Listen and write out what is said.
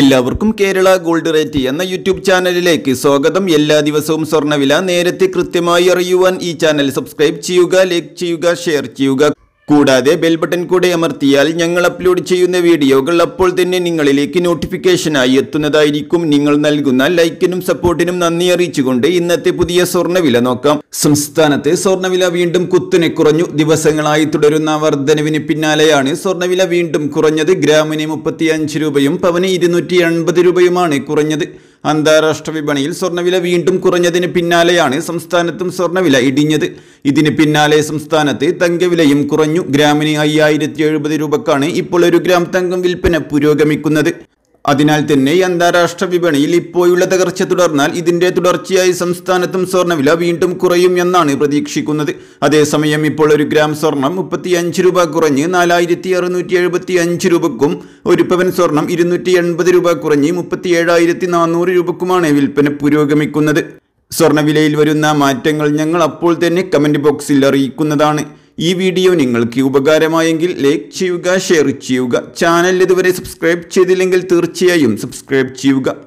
എല്ലാവർക്കും Kerala gold rate എന്ന YouTube ചാനലിലേക്ക് സ്വാഗതം എല്ലാ ദിവസവും സ്വർണ്ണവില നേരത്തെ കൃത്യമായി അറിയുവാൻ ഈ ചാനൽ സബ്സ്ക്രൈബ് ചെയ്യുക ലൈക്ക് ചെയ്യുക ഷെയർ ചെയ്യുക കൂടാതെ ബെൽ ബട്ടൺ കൂടെ അമർത്തിയാൽ ഞങ്ങൾ അപ്ലോഡ് ചെയ്യുന്ന വീഡിയോകൾ അപ്പോൾ തന്നെ നിങ്ങളിലേക്ക് നോട്ടിഫിക്കേഷനായി എത്തുന്നതായിരിക്കും നിങ്ങൾ നൽകുന്ന ലൈക്കിനും സപ്പോർട്ടിനും നന്ദി അറിയിച്ചുകൊണ്ട് ഇന്നത്തെ പുതിയ സ്വർണ്ണവില നോക്കാം സംസ്ഥാനത്ത് സ്വർണ്ണവില വീണ്ടും കുത്തനെ കുറഞ്ഞു ദിവസങ്ങളായി തുടരുന്ന വർധനവിന് പിന്നാലെയാണ് സ്വർണ്ണവില വീണ്ടും കുറഞ്ഞത് ഗ്രാമിന് മുപ്പത്തിയഞ്ച് രൂപയും പവന് ഇരുന്നൂറ്റി രൂപയുമാണ് കുറഞ്ഞത് അന്താരാഷ്ട്ര വിപണിയിൽ സ്വർണ്ണവില വീണ്ടും കുറഞ്ഞതിന് പിന്നാലെയാണ് സംസ്ഥാനത്തും സ്വർണ്ണവില ഇടിഞ്ഞത് ഇതിന് പിന്നാലെ സംസ്ഥാനത്ത് തങ്കവിലയും കുറഞ്ഞു ഗ്രാമിന് അയ്യായിരത്തി എഴുപത് രൂപക്കാണ് ഇപ്പോൾ ഒരു ഗ്രാം തങ്കം വിൽപ്പന പുരോഗമിക്കുന്നത് അതിനാൽ തന്നെ അന്താരാഷ്ട്ര വിപണിയിൽ ഇപ്പോഴുള്ള തകർച്ച തുടർന്നാൽ ഇതിന്റെ തുടർച്ചയായി സംസ്ഥാനത്തും സ്വർണ്ണവില വീണ്ടും കുറയും എന്നാണ് പ്രതീക്ഷിക്കുന്നത് അതേസമയം ഇപ്പോൾ ഒരു ഗ്രാം സ്വർണം മുപ്പത്തിയഞ്ച് രൂപ കുറഞ്ഞ് നാലായിരത്തി അറുന്നൂറ്റി എഴുപത്തി അഞ്ച് രൂപക്കും ഒരു പവൻ സ്വർണം ഇരുന്നൂറ്റി എൺപത് രൂപ കുറഞ്ഞ് മുപ്പത്തി ഏഴായിരത്തി നാനൂറ് രൂപക്കുമാണ് വിൽപ്പന പുരോഗമിക്കുന്നത് സ്വർണ്ണവിലയിൽ വരുന്ന മാറ്റങ്ങൾ ഞങ്ങൾ അപ്പോൾ തന്നെ കമന്റ് ബോക്സിൽ അറിയിക്കുന്നതാണ് ഈ വീഡിയോ നിങ്ങൾക്ക് ഉപകാരമായെങ്കിൽ ലൈക്ക് ചെയ്യുക ഷെയർ ചെയ്യുക ചാനൽ ഇതുവരെ സബ്സ്ക്രൈബ് ചെയ്തില്ലെങ്കിൽ തീർച്ചയായും സബ്സ്ക്രൈബ് ചെയ്യുക